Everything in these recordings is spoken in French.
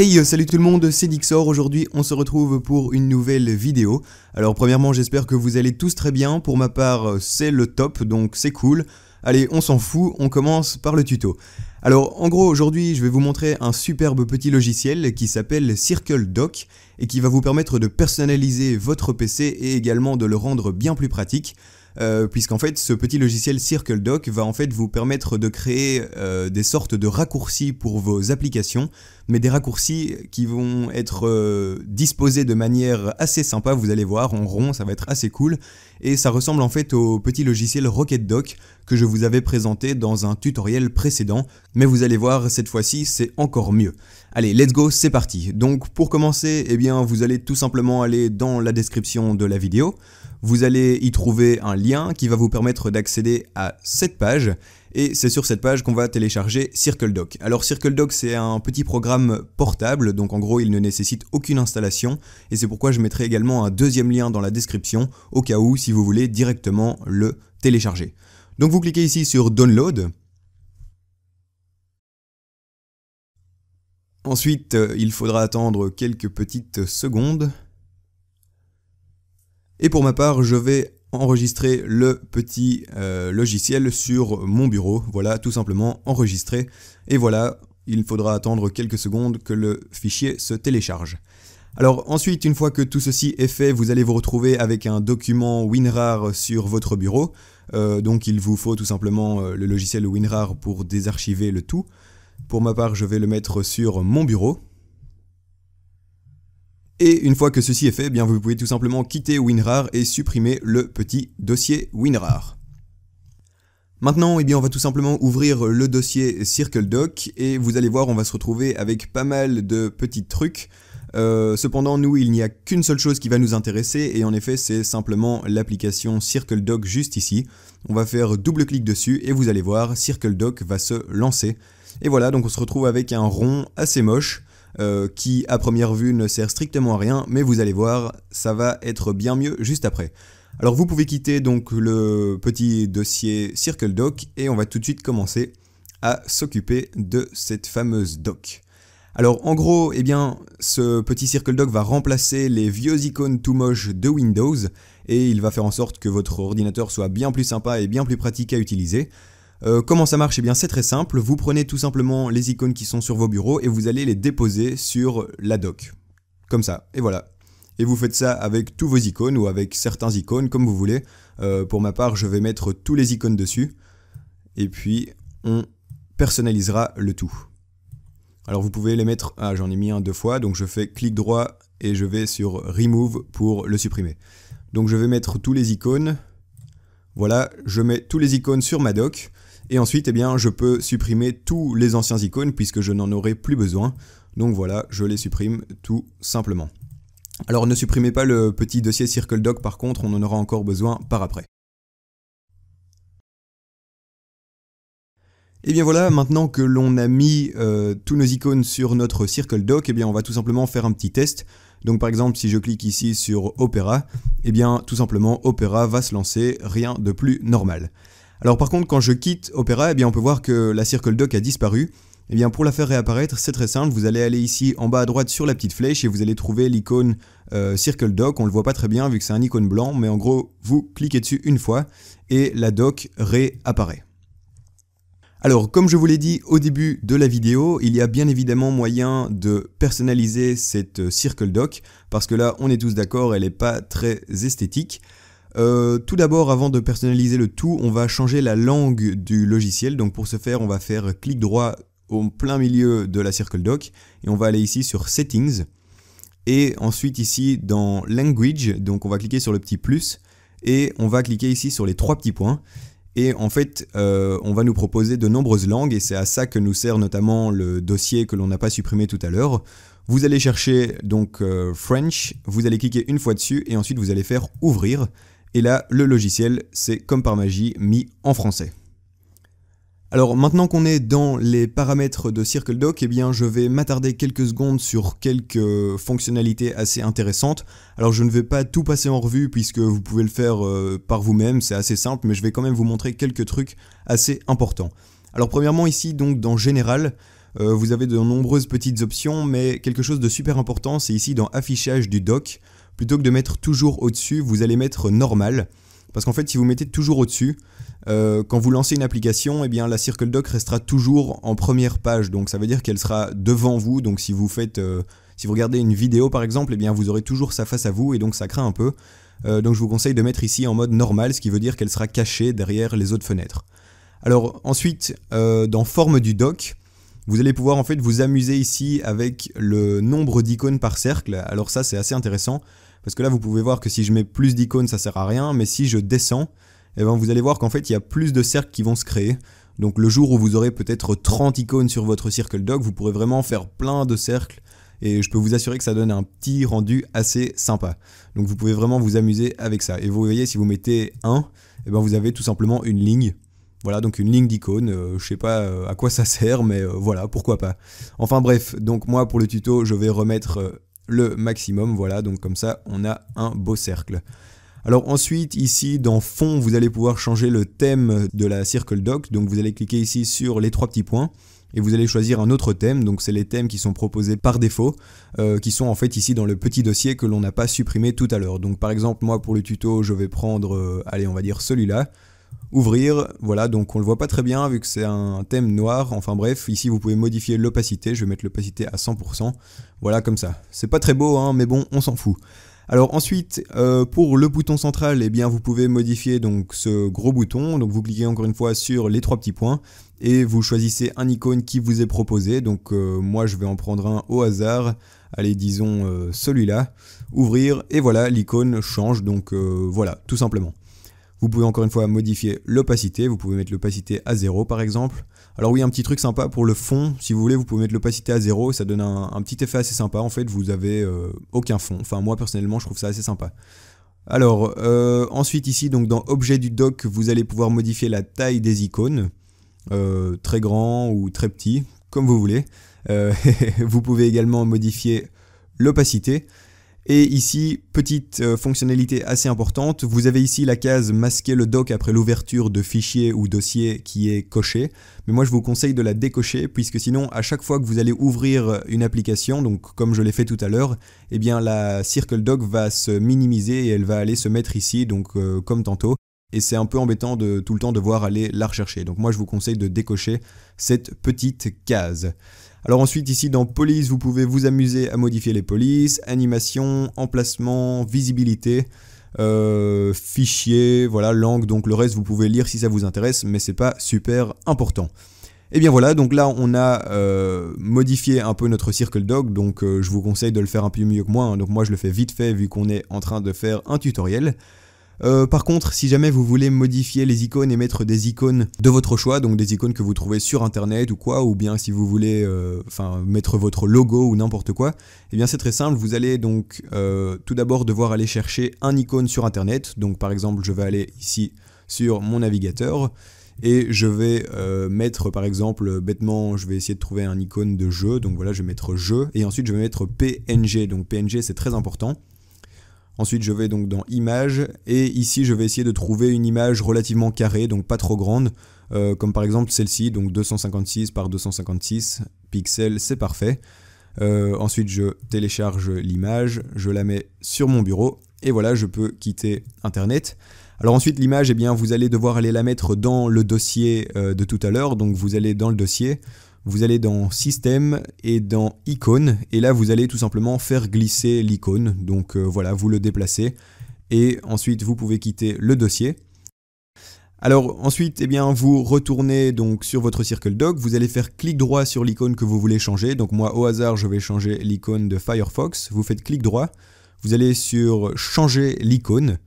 Hey, salut tout le monde, c'est Dixor, aujourd'hui on se retrouve pour une nouvelle vidéo. Alors premièrement j'espère que vous allez tous très bien, pour ma part c'est le top, donc c'est cool. Allez, on s'en fout, on commence par le tuto. Alors en gros aujourd'hui je vais vous montrer un superbe petit logiciel qui s'appelle Circle Dock et qui va vous permettre de personnaliser votre PC et également de le rendre bien plus pratique. Euh, puisqu'en fait ce petit logiciel CircleDoc va en fait vous permettre de créer euh, des sortes de raccourcis pour vos applications, mais des raccourcis qui vont être euh, disposés de manière assez sympa, vous allez voir, en rond, ça va être assez cool, et ça ressemble en fait au petit logiciel RocketDoc que je vous avais présenté dans un tutoriel précédent, mais vous allez voir, cette fois-ci, c'est encore mieux. Allez, let's go, c'est parti. Donc pour commencer, eh bien, vous allez tout simplement aller dans la description de la vidéo, vous allez y trouver un lien qui va vous permettre d'accéder à cette page et c'est sur cette page qu'on va télécharger CircleDoc. Alors CircleDoc c'est un petit programme portable, donc en gros il ne nécessite aucune installation, et c'est pourquoi je mettrai également un deuxième lien dans la description, au cas où si vous voulez directement le télécharger. Donc vous cliquez ici sur Download. Ensuite, euh, il faudra attendre quelques petites secondes. Et pour ma part, je vais enregistrer le petit euh, logiciel sur mon bureau. Voilà, tout simplement enregistrer. Et voilà, il faudra attendre quelques secondes que le fichier se télécharge. Alors ensuite, une fois que tout ceci est fait, vous allez vous retrouver avec un document WinRAR sur votre bureau. Euh, donc il vous faut tout simplement euh, le logiciel WinRAR pour désarchiver le tout. Pour ma part, je vais le mettre sur mon bureau. Et une fois que ceci est fait, bien vous pouvez tout simplement quitter WinRAR et supprimer le petit dossier WinRAR. Maintenant, eh bien, on va tout simplement ouvrir le dossier CircleDoc et vous allez voir, on va se retrouver avec pas mal de petits trucs. Euh, cependant, nous, il n'y a qu'une seule chose qui va nous intéresser et en effet, c'est simplement l'application CircleDoc juste ici. On va faire double clic dessus et vous allez voir, CircleDoc va se lancer. Et voilà, donc on se retrouve avec un rond assez moche. Euh, qui à première vue ne sert strictement à rien, mais vous allez voir, ça va être bien mieux juste après. Alors vous pouvez quitter donc le petit dossier Circle Doc et on va tout de suite commencer à s'occuper de cette fameuse doc. Alors en gros, eh bien, ce petit Circle Doc va remplacer les vieux icônes tout moches de Windows et il va faire en sorte que votre ordinateur soit bien plus sympa et bien plus pratique à utiliser. Euh, comment ça marche et eh bien c'est très simple, vous prenez tout simplement les icônes qui sont sur vos bureaux et vous allez les déposer sur la doc. Comme ça, et voilà. Et vous faites ça avec tous vos icônes ou avec certains icônes comme vous voulez. Euh, pour ma part, je vais mettre tous les icônes dessus. Et puis, on personnalisera le tout. Alors vous pouvez les mettre... Ah, j'en ai mis un deux fois, donc je fais clic droit et je vais sur Remove pour le supprimer. Donc je vais mettre tous les icônes. Voilà, je mets tous les icônes sur ma doc. Et ensuite, eh bien, je peux supprimer tous les anciens icônes puisque je n'en aurai plus besoin. Donc voilà, je les supprime tout simplement. Alors ne supprimez pas le petit dossier CircleDoc par contre, on en aura encore besoin par après. Et bien voilà, maintenant que l'on a mis euh, tous nos icônes sur notre CircleDoc, et eh bien on va tout simplement faire un petit test. Donc par exemple, si je clique ici sur Opera, et eh bien tout simplement Opera va se lancer, rien de plus normal. Alors par contre, quand je quitte Opera, eh bien on peut voir que la Circle Dock a disparu. Et eh bien pour la faire réapparaître, c'est très simple, vous allez aller ici en bas à droite sur la petite flèche et vous allez trouver l'icône euh, Circle Dock, on le voit pas très bien vu que c'est un icône blanc, mais en gros vous cliquez dessus une fois et la dock réapparaît. Alors comme je vous l'ai dit au début de la vidéo, il y a bien évidemment moyen de personnaliser cette euh, Circle Dock, parce que là on est tous d'accord, elle n'est pas très esthétique. Euh, tout d'abord, avant de personnaliser le tout, on va changer la langue du logiciel. Donc pour ce faire, on va faire clic droit au plein milieu de la Circle Doc et on va aller ici sur Settings. Et ensuite ici dans Language, donc on va cliquer sur le petit plus et on va cliquer ici sur les trois petits points. Et en fait, euh, on va nous proposer de nombreuses langues et c'est à ça que nous sert notamment le dossier que l'on n'a pas supprimé tout à l'heure. Vous allez chercher donc euh, French, vous allez cliquer une fois dessus et ensuite vous allez faire ouvrir et là, le logiciel c'est comme par magie mis en français. Alors maintenant qu'on est dans les paramètres de CircleDoc, eh bien je vais m'attarder quelques secondes sur quelques fonctionnalités assez intéressantes. Alors je ne vais pas tout passer en revue puisque vous pouvez le faire euh, par vous-même, c'est assez simple, mais je vais quand même vous montrer quelques trucs assez importants. Alors premièrement ici donc dans Général, euh, vous avez de nombreuses petites options, mais quelque chose de super important c'est ici dans Affichage du doc plutôt que de mettre toujours au-dessus, vous allez mettre normal. Parce qu'en fait, si vous mettez toujours au-dessus, euh, quand vous lancez une application, eh bien, la Circle Doc restera toujours en première page. Donc ça veut dire qu'elle sera devant vous. Donc si vous faites, euh, si vous regardez une vidéo par exemple, eh bien, vous aurez toujours sa face à vous et donc ça craint un peu. Euh, donc je vous conseille de mettre ici en mode normal, ce qui veut dire qu'elle sera cachée derrière les autres fenêtres. Alors ensuite, dans forme du doc, vous allez pouvoir en fait vous amuser ici avec le nombre d'icônes par cercle. Alors ça c'est assez intéressant. Parce que là, vous pouvez voir que si je mets plus d'icônes, ça sert à rien, mais si je descends, eh ben, vous allez voir qu'en fait, il y a plus de cercles qui vont se créer. Donc le jour où vous aurez peut-être 30 icônes sur votre Circle Dog, vous pourrez vraiment faire plein de cercles et je peux vous assurer que ça donne un petit rendu assez sympa. Donc vous pouvez vraiment vous amuser avec ça. Et vous voyez, si vous mettez 1, eh ben vous avez tout simplement une ligne. Voilà, donc une ligne d'icônes, Je euh, je sais pas euh, à quoi ça sert, mais euh, voilà, pourquoi pas. Enfin bref, donc moi pour le tuto, je vais remettre le maximum. Voilà, donc comme ça, on a un beau cercle. Alors ensuite, ici, dans fond, vous allez pouvoir changer le thème de la Circle Doc. Donc vous allez cliquer ici sur les trois petits points et vous allez choisir un autre thème, donc c'est les thèmes qui sont proposés par défaut, euh, qui sont en fait ici dans le petit dossier que l'on n'a pas supprimé tout à l'heure. Donc par exemple moi pour le tuto je vais prendre, euh, allez on va dire celui-là, ouvrir. Voilà, donc on le voit pas très bien vu que c'est un thème noir. Enfin bref, ici vous pouvez modifier l'opacité. Je vais mettre l'opacité à 100%. Voilà, comme ça. C'est pas très beau, hein, mais bon, on s'en fout. Alors ensuite, euh, pour le bouton central, eh bien, vous pouvez modifier donc ce gros bouton. Donc vous cliquez encore une fois sur les trois petits points et vous choisissez un icône qui vous est proposé. Donc euh, moi je vais en prendre un au hasard. Allez, disons euh, celui-là. Ouvrir et voilà, l'icône change. Donc voilà, tout simplement. Vous pouvez encore une fois modifier l'opacité, vous pouvez mettre l'opacité à 0 par exemple. Alors oui, un petit truc sympa pour le fond, si vous voulez, vous pouvez mettre l'opacité à 0, ça donne un, petit effet assez sympa, en fait vous n'avez euh, aucun fond. Enfin moi personnellement je trouve ça assez sympa. Alors euh, ensuite ici, donc dans objet du doc, vous allez pouvoir modifier la taille des icônes, euh, très grand ou très petit, comme vous voulez. vous pouvez également modifier l'opacité. Et ici, petite euh, fonctionnalité assez importante, vous avez ici la case masquer le doc après l'ouverture de fichier ou dossier qui est coché. Mais moi, je vous conseille de la décocher puisque sinon, à chaque fois que vous allez ouvrir une application, donc comme je l'ai fait tout à l'heure, eh bien la circle doc va se minimiser et elle va aller se mettre ici, donc euh, comme tantôt. Et c'est un peu embêtant de tout le temps devoir aller la rechercher. Donc moi, je vous conseille de décocher cette petite case. Alors ensuite ici dans police vous pouvez vous amuser à modifier les polices, animation, emplacement, visibilité, euh, fichier, voilà, langue, donc le reste vous pouvez lire si ça vous intéresse, mais c'est pas super important. Et eh bien voilà, donc là on a euh, modifié un peu notre circle dog donc euh, je vous conseille de le faire un peu mieux que moi, hein. donc moi je le fais vite fait vu qu'on est en train de faire un tutoriel. Euh, par contre, si jamais vous voulez modifier les icônes et mettre des icônes de votre choix, donc des icônes que vous trouvez sur internet ou quoi, ou bien si vous voulez euh, mettre votre logo ou n'importe quoi, eh bien c'est très simple, vous allez donc euh, tout d'abord devoir aller chercher un icône sur internet. Donc par exemple, je vais aller ici sur mon navigateur et je vais mettre par exemple bêtement je vais essayer de trouver un icône de jeu donc voilà je vais mettre jeu et ensuite je vais mettre PNG donc PNG c'est très important Ensuite, je vais donc dans Images, et ici, je vais essayer de trouver une image relativement carrée, donc pas trop grande, euh, comme par exemple celle-ci, donc 256 par 256 pixels, c'est parfait. Euh, ensuite, je télécharge l'image, je la mets sur mon bureau, et voilà, je peux quitter Internet. Alors ensuite, l'image, eh bien, vous allez devoir aller la mettre dans le dossier euh, de tout à l'heure, donc vous allez dans le dossier, vous allez dans système et dans icône et là vous allez tout simplement faire glisser l'icône donc euh, voilà vous le déplacez et ensuite vous pouvez quitter le dossier alors ensuite eh bien vous retournez donc sur votre circle doc vous allez faire clic droit sur l'icône que vous voulez changer donc moi au hasard je vais changer l'icône de Firefox vous faites clic droit vous allez sur changer l'icône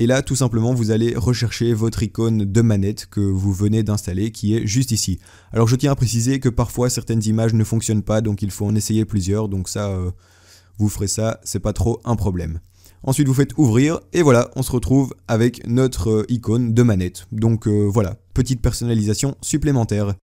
et là, tout simplement, vous allez rechercher votre icône de manette que vous venez d'installer qui est juste ici. Alors je tiens à préciser que parfois certaines images ne fonctionnent pas, donc il faut en essayer plusieurs, donc ça, euh, vous ferez ça, c'est pas trop un problème. Ensuite, vous faites ouvrir et voilà, on se retrouve avec notre euh, icône de manette. Donc euh, voilà, petite personnalisation supplémentaire.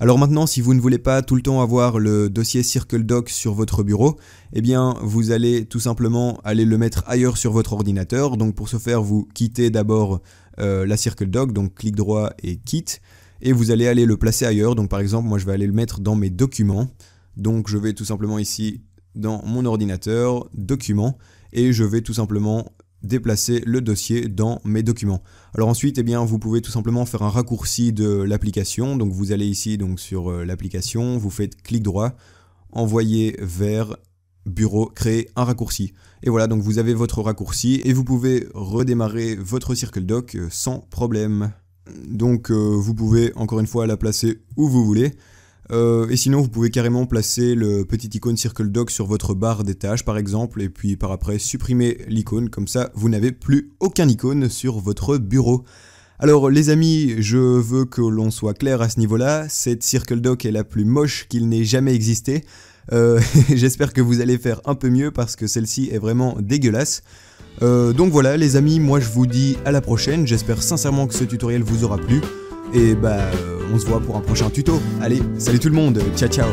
Alors maintenant, si vous ne voulez pas tout le temps avoir le dossier CircleDoc sur votre bureau, eh bien vous allez tout simplement aller le mettre ailleurs sur votre ordinateur. Donc pour ce faire, vous quittez d'abord euh, la la CircleDoc, donc clic droit et quitte, et vous allez aller le placer ailleurs. Donc par exemple, moi je vais aller le mettre dans mes documents. Donc je vais tout simplement ici dans mon ordinateur, documents, et je vais tout simplement déplacer le dossier dans mes documents. Alors ensuite, et eh bien, vous pouvez tout simplement faire un raccourci de l'application. Donc vous allez ici donc, sur euh, l'application, vous faites clic droit, envoyer vers bureau, créer un raccourci. Et voilà, donc vous avez votre raccourci et vous pouvez redémarrer votre Circle Doc euh, sans problème. Donc euh, vous pouvez encore une fois la placer où vous voulez. Euh, et sinon, vous pouvez carrément placer le petit icône Circle Dock sur votre barre des tâches, par exemple, et puis par après supprimer l'icône. Comme ça, vous n'avez plus aucun icône sur votre bureau. Alors les amis, je veux que l'on soit clair à ce niveau-là, cette Circle Dock est la plus moche qu'il n'ait jamais existé. Euh, j'espère que vous allez faire un peu mieux parce que celle-ci est vraiment dégueulasse. Euh, donc voilà les amis, moi je vous dis à la prochaine, j'espère sincèrement que ce tutoriel vous aura plu. Et bah, euh, on se voit pour un prochain tuto. Allez, salut tout le monde, ciao ciao